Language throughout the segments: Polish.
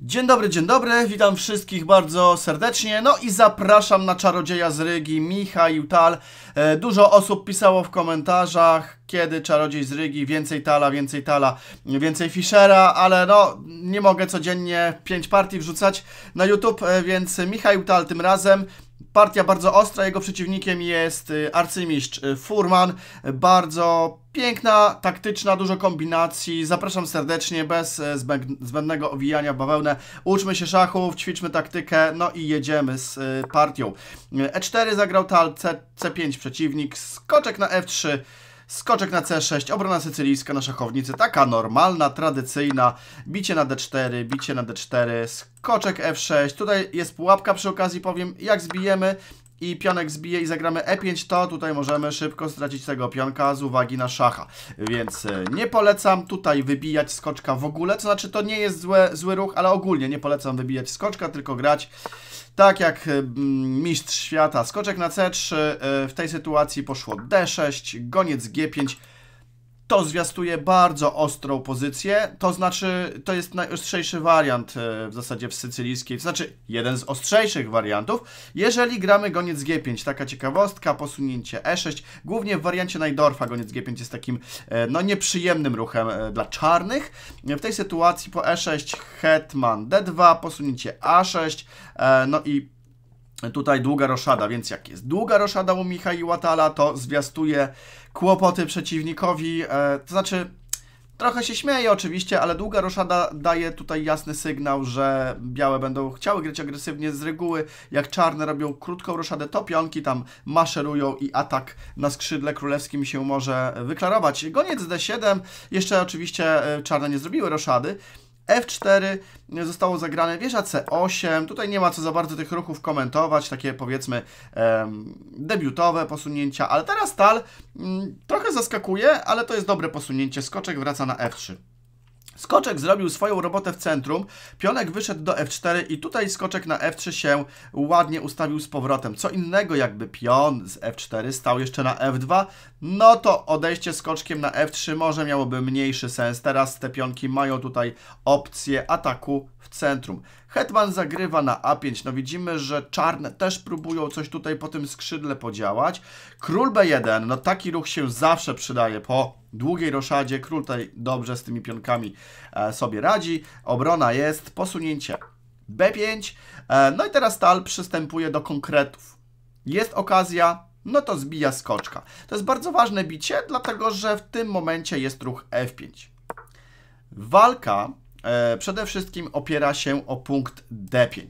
Dzień dobry, dzień dobry, witam wszystkich bardzo serdecznie, no i zapraszam na Czarodzieja z Rygi, Michał Tal. E, dużo osób pisało w komentarzach, kiedy Czarodziej z Rygi, więcej Tala, więcej Tala, więcej Fischera, ale no, nie mogę codziennie 5 partii wrzucać na YouTube, e, więc Michał Tal tym razem. Partia bardzo ostra, jego przeciwnikiem jest y, arcymistrz y, Furman. Bardzo piękna, taktyczna, dużo kombinacji. Zapraszam serdecznie, bez y, zbędnego owijania bawełnę. Uczmy się szachów, ćwiczmy taktykę, no i jedziemy z partią. E4 zagrał tal, C5 przeciwnik, skoczek na F3. Skoczek na C6, obrona sycylijska na szachownicy, taka normalna, tradycyjna. Bicie na D4, bicie na D4, skoczek F6. Tutaj jest pułapka przy okazji, powiem, jak zbijemy, i pionek zbije i zagramy e5, to tutaj możemy szybko stracić tego pionka z uwagi na szacha. Więc e, nie polecam tutaj wybijać skoczka w ogóle, to znaczy to nie jest złe, zły ruch, ale ogólnie nie polecam wybijać skoczka, tylko grać tak jak e, mistrz świata. Skoczek na c3, e, w tej sytuacji poszło d6, goniec g5, to zwiastuje bardzo ostrą pozycję, to znaczy to jest najostrzejszy wariant e, w zasadzie w sycylijskiej, to znaczy jeden z ostrzejszych wariantów, jeżeli gramy goniec G5. Taka ciekawostka, posunięcie E6, głównie w wariancie Najdorfa goniec G5 jest takim e, no nieprzyjemnym ruchem e, dla czarnych. W tej sytuacji po E6 hetman D2, posunięcie A6, no i tutaj długa roszada, więc jak jest długa roszada u Michała Łatala, to zwiastuje kłopoty przeciwnikowi, e, to znaczy Trochę się śmieje oczywiście, ale długa roszada daje tutaj jasny sygnał, że białe będą chciały grać agresywnie z reguły. Jak czarne robią krótką roszadę, to pionki tam maszerują i atak na skrzydle królewskim się może wyklarować. Goniec d7, jeszcze oczywiście e, czarne nie zrobiły roszady, F4 zostało zagrane, wieża C8, tutaj nie ma co za bardzo tych ruchów komentować, takie powiedzmy em, debiutowe posunięcia, ale teraz Tal mm, trochę zaskakuje, ale to jest dobre posunięcie, skoczek wraca na F3. Skoczek zrobił swoją robotę w centrum, pionek wyszedł do f4 i tutaj skoczek na f3 się ładnie ustawił z powrotem. Co innego jakby pion z f4 stał jeszcze na f2, no to odejście skoczkiem na f3 może miałoby mniejszy sens. Teraz te pionki mają tutaj opcję ataku w centrum. Hetman zagrywa na A5. No widzimy, że czarne też próbują coś tutaj po tym skrzydle podziałać. Król B1. No taki ruch się zawsze przydaje po długiej roszadzie. Król tutaj dobrze z tymi pionkami e, sobie radzi. Obrona jest. Posunięcie B5. E, no i teraz tal przystępuje do konkretów. Jest okazja, no to zbija skoczka. To jest bardzo ważne bicie, dlatego że w tym momencie jest ruch F5. Walka E, przede wszystkim opiera się o punkt D5.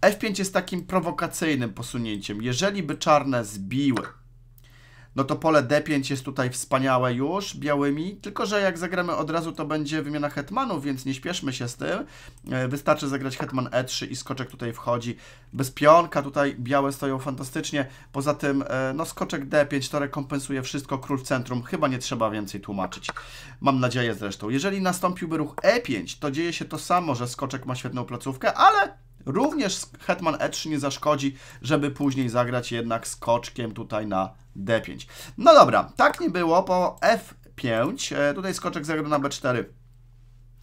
F5 jest takim prowokacyjnym posunięciem. Jeżeli by czarne zbiły no to pole D5 jest tutaj wspaniałe już, białymi, tylko że jak zagramy od razu, to będzie wymiana hetmanów, więc nie śpieszmy się z tym. E, wystarczy zagrać hetman E3 i skoczek tutaj wchodzi. Bez pionka tutaj białe stoją fantastycznie. Poza tym, e, no skoczek D5 to rekompensuje wszystko, król w centrum. Chyba nie trzeba więcej tłumaczyć. Mam nadzieję zresztą. Jeżeli nastąpiłby ruch E5, to dzieje się to samo, że skoczek ma świetną placówkę, ale Również hetman e3 nie zaszkodzi, żeby później zagrać jednak skoczkiem tutaj na d5. No dobra, tak nie było po f5. E, tutaj skoczek zagrał na b4.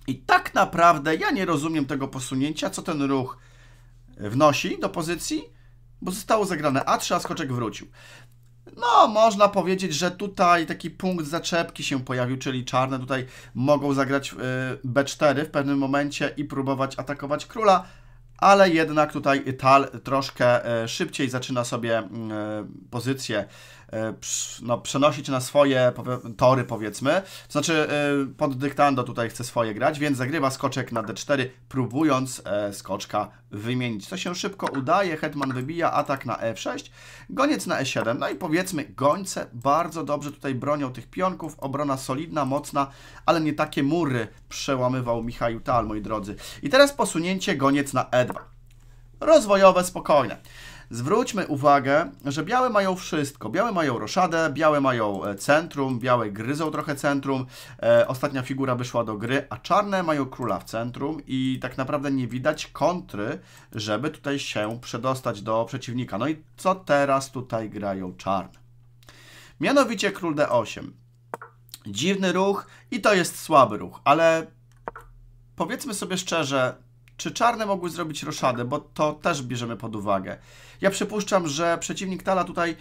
I tak naprawdę ja nie rozumiem tego posunięcia, co ten ruch wnosi do pozycji, bo zostało zagrane a3, a skoczek wrócił. No, można powiedzieć, że tutaj taki punkt zaczepki się pojawił, czyli czarne tutaj mogą zagrać e, B4 w pewnym momencie i próbować atakować króla, ale jednak tutaj Tal troszkę e, szybciej zaczyna sobie mm, e, pozycję E, no, przenosić na swoje tory, powiedzmy. To znaczy, e, pod dyktando tutaj chce swoje grać, więc zagrywa skoczek na d4, próbując e, skoczka wymienić. To się szybko udaje, hetman wybija, atak na e6, goniec na e7. No i powiedzmy, gońce bardzo dobrze tutaj bronią tych pionków, obrona solidna, mocna, ale nie takie mury przełamywał Michał Tal, moi drodzy. I teraz posunięcie goniec na e2. Rozwojowe, spokojne. Zwróćmy uwagę, że białe mają wszystko. Białe mają roszadę, białe mają e, centrum, białe gryzą trochę centrum. E, ostatnia figura wyszła do gry, a czarne mają króla w centrum i tak naprawdę nie widać kontry, żeby tutaj się przedostać do przeciwnika. No i co teraz tutaj grają czarne? Mianowicie król d8. Dziwny ruch i to jest słaby ruch, ale powiedzmy sobie szczerze, czy czarne mogły zrobić roszadę? Bo to też bierzemy pod uwagę. Ja przypuszczam, że przeciwnik Tala tutaj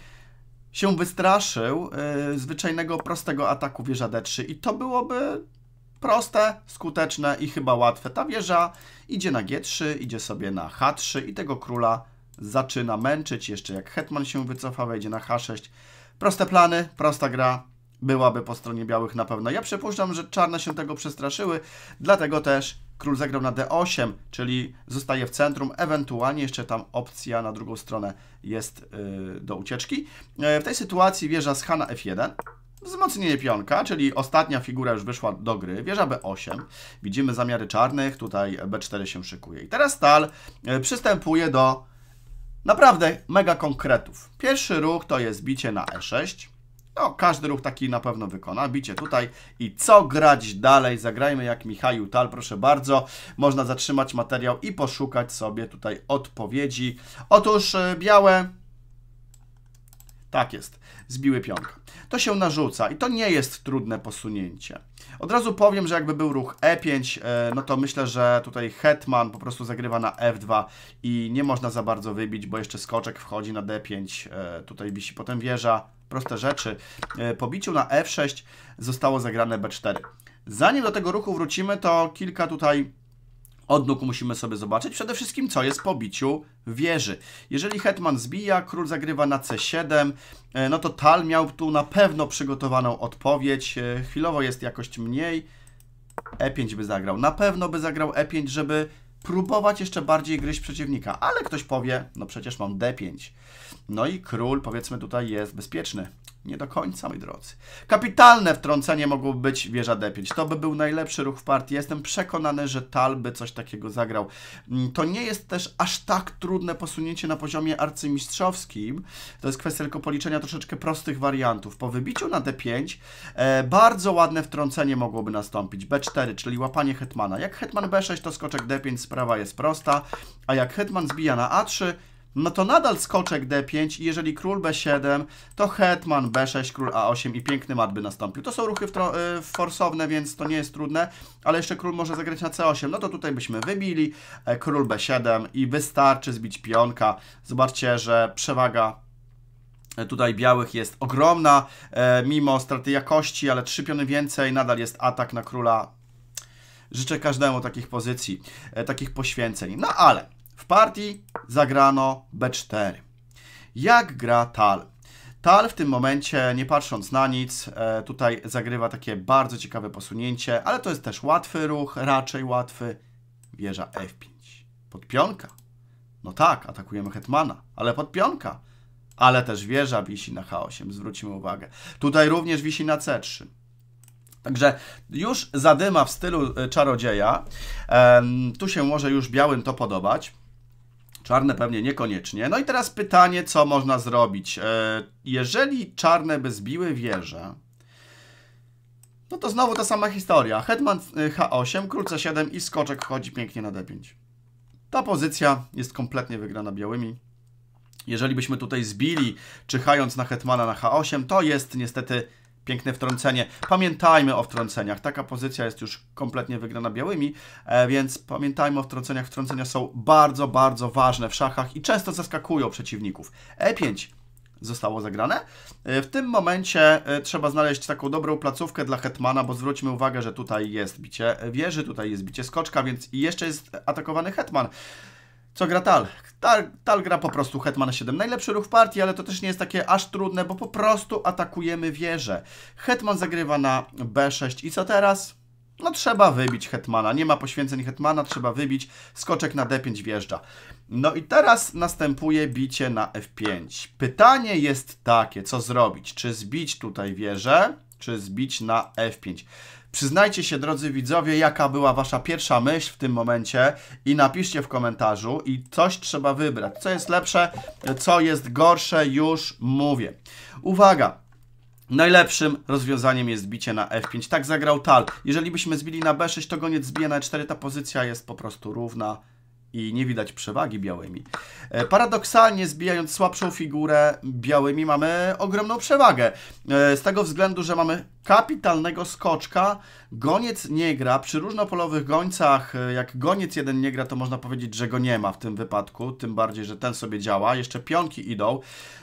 się wystraszył yy, zwyczajnego, prostego ataku wieża D3 i to byłoby proste, skuteczne i chyba łatwe. Ta wieża idzie na G3, idzie sobie na H3 i tego króla zaczyna męczyć. Jeszcze jak hetman się wycofa, wejdzie na H6. Proste plany, prosta gra byłaby po stronie białych na pewno. Ja przypuszczam, że czarne się tego przestraszyły, dlatego też Król zagrał na D8, czyli zostaje w centrum, ewentualnie jeszcze tam opcja na drugą stronę jest y, do ucieczki. E, w tej sytuacji wieża z Hana F1, wzmocnienie pionka, czyli ostatnia figura już wyszła do gry, wieża B8, widzimy zamiary czarnych, tutaj B4 się szykuje. I teraz tal e, przystępuje do naprawdę mega konkretów. Pierwszy ruch to jest bicie na E6, no, każdy ruch taki na pewno wykona. Bicie tutaj. I co grać dalej? Zagrajmy jak Michał Tal, proszę bardzo. Można zatrzymać materiał i poszukać sobie tutaj odpowiedzi. Otóż y, białe... Tak jest, zbiły pionka. To się narzuca i to nie jest trudne posunięcie. Od razu powiem, że jakby był ruch E5, y, no to myślę, że tutaj Hetman po prostu zagrywa na F2 i nie można za bardzo wybić, bo jeszcze skoczek wchodzi na D5, y, tutaj wisi potem wieża, proste rzeczy. E, po biciu na F6 zostało zagrane B4. Zanim do tego ruchu wrócimy, to kilka tutaj odnóg musimy sobie zobaczyć. Przede wszystkim, co jest po biciu wieży. Jeżeli hetman zbija, król zagrywa na c7, e, no to Tal miał tu na pewno przygotowaną odpowiedź. E, chwilowo jest jakoś mniej. E5 by zagrał. Na pewno by zagrał E5, żeby próbować jeszcze bardziej gryźć przeciwnika, ale ktoś powie, no przecież mam D5. No i król powiedzmy tutaj jest bezpieczny. Nie do końca, moi drodzy. Kapitalne wtrącenie mogło być wieża D5. To by był najlepszy ruch w partii. Jestem przekonany, że Tal by coś takiego zagrał. Mm, to nie jest też aż tak trudne posunięcie na poziomie arcymistrzowskim. To jest kwestia tylko policzenia troszeczkę prostych wariantów. Po wybiciu na D5 e, bardzo ładne wtrącenie mogłoby nastąpić. B4, czyli łapanie hetmana. Jak hetman B6, to skoczek D5, sprawa jest prosta. A jak hetman zbija na A3, no to nadal skoczek d5 i jeżeli król b7, to hetman b6, król a8 i piękny mat by nastąpił. To są ruchy w y, forsowne, więc to nie jest trudne, ale jeszcze król może zagrać na c8, no to tutaj byśmy wybili e, król b7 i wystarczy zbić pionka. Zobaczcie, że przewaga e, tutaj białych jest ogromna, e, mimo straty jakości, ale trzy piony więcej, nadal jest atak na króla. Życzę każdemu takich pozycji, takich poświęceń. No ale w partii zagrano B4. Jak gra Tal? Tal w tym momencie, nie patrząc na nic, e, tutaj zagrywa takie bardzo ciekawe posunięcie, ale to jest też łatwy ruch, raczej łatwy. Wieża F5. Podpionka. No tak, atakujemy Hetmana, ale podpionka. Ale też wieża wisi na H8, zwróćmy uwagę. Tutaj również wisi na C3. Także już zadyma w stylu e, czarodzieja. Tu się może już białym to podobać. Czarne pewnie niekoniecznie. No i teraz pytanie, co można zrobić. E, jeżeli czarne by zbiły wieżę, no to znowu ta sama historia. Hetman H8, król C7 i skoczek wchodzi pięknie na D5. Ta pozycja jest kompletnie wygrana białymi. Jeżeli byśmy tutaj zbili, czyhając na hetmana na H8, to jest niestety piękne wtrącenie. Pamiętajmy o wtrąceniach. Taka pozycja jest już kompletnie wygrana białymi, e, więc pamiętajmy o wtrąceniach. Wtrącenia są bardzo, bardzo ważne w szachach i często zaskakują przeciwników. E5 zostało zagrane. E, w tym momencie e, trzeba znaleźć taką dobrą placówkę dla hetmana, bo zwróćmy uwagę, że tutaj jest bicie wieży, tutaj jest bicie skoczka, więc jeszcze jest atakowany hetman. Co gra Tal? Tal, Tal gra po prostu Hetman 7. Najlepszy ruch partii, ale to też nie jest takie aż trudne, bo po prostu atakujemy wieżę. Hetman zagrywa na B6 i co teraz? No trzeba wybić Hetmana. Nie ma poświęceń Hetmana, trzeba wybić. Skoczek na D5 wjeżdża. No i teraz następuje bicie na F5. Pytanie jest takie, co zrobić? Czy zbić tutaj wieżę, czy zbić na F5? Przyznajcie się, drodzy widzowie, jaka była wasza pierwsza myśl w tym momencie i napiszcie w komentarzu i coś trzeba wybrać. Co jest lepsze, co jest gorsze, już mówię. Uwaga, Najlepszym rozwiązaniem jest bicie na F5. Tak zagrał Tal. Jeżeli byśmy zbili na B6, to goniec zbije na E4. Ta pozycja jest po prostu równa i nie widać przewagi białymi. E, paradoksalnie zbijając słabszą figurę białymi mamy ogromną przewagę. E, z tego względu, że mamy kapitalnego skoczka, goniec nie gra, przy różnopolowych gońcach e, jak goniec jeden nie gra to można powiedzieć, że go nie ma w tym wypadku, tym bardziej, że ten sobie działa, jeszcze pionki idą,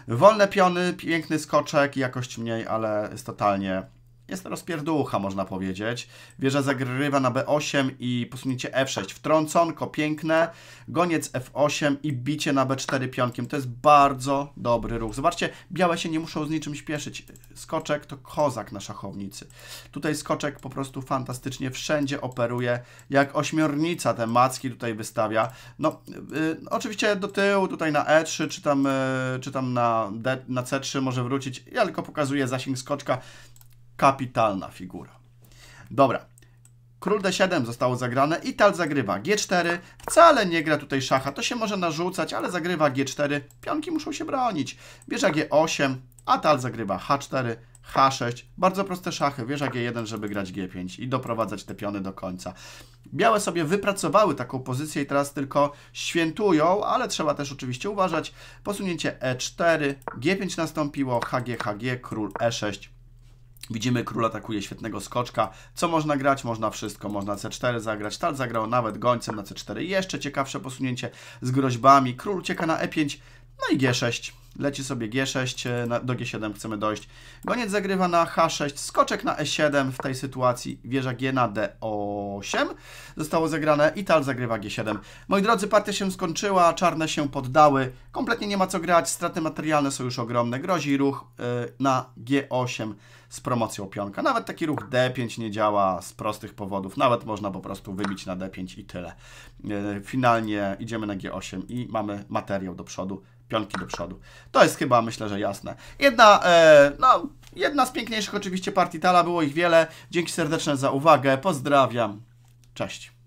wolne piony, piękny skoczek, jakość mniej, ale jest totalnie jest rozpierducha, można powiedzieć. Wieża zagrywa na B8 i posunięcie F6. Wtrąconko piękne, goniec F8 i bicie na B4 pionkiem. To jest bardzo dobry ruch. Zobaczcie, białe się nie muszą z niczym śpieszyć. Skoczek to kozak na szachownicy. Tutaj skoczek po prostu fantastycznie wszędzie operuje, jak ośmiornica te macki tutaj wystawia. No, y, y oczywiście do tyłu, tutaj na E3, czy tam, y, czy tam na, D, na C3 może wrócić. Ja tylko pokazuję zasięg skoczka. Kapitalna figura. Dobra. Król D7 zostało zagrane. tal zagrywa G4. Wcale nie gra tutaj szacha. To się może narzucać, ale zagrywa G4. Pionki muszą się bronić. Bierze G8. A tal zagrywa H4. H6. Bardzo proste szachy. Wieża G1, żeby grać G5 i doprowadzać te piony do końca. Białe sobie wypracowały taką pozycję i teraz tylko świętują, ale trzeba też oczywiście uważać. Posunięcie E4, G5 nastąpiło, HG, HG, król E6, Widzimy, król atakuje świetnego skoczka. Co można grać? Można wszystko. Można C4 zagrać. Tal zagrał nawet gońcem na C4. Jeszcze ciekawsze posunięcie z groźbami. Król ucieka na E5, no i G6. Leci sobie G6, e, do G7 chcemy dojść. Goniec zagrywa na H6, skoczek na E7 w tej sytuacji, wieża G na D8. Zostało zagrane i tal zagrywa G7. Moi drodzy, partia się skończyła, czarne się poddały. Kompletnie nie ma co grać, straty materialne są już ogromne. Grozi ruch e, na G8 z promocją pionka. Nawet taki ruch D5 nie działa z prostych powodów. Nawet można po prostu wybić na D5 i tyle. E, finalnie idziemy na G8 i mamy materiał do przodu pionki do przodu. To jest chyba, myślę, że jasne. Jedna, e, no, jedna z piękniejszych oczywiście partii Tala, było ich wiele. Dzięki serdeczne za uwagę, pozdrawiam, cześć.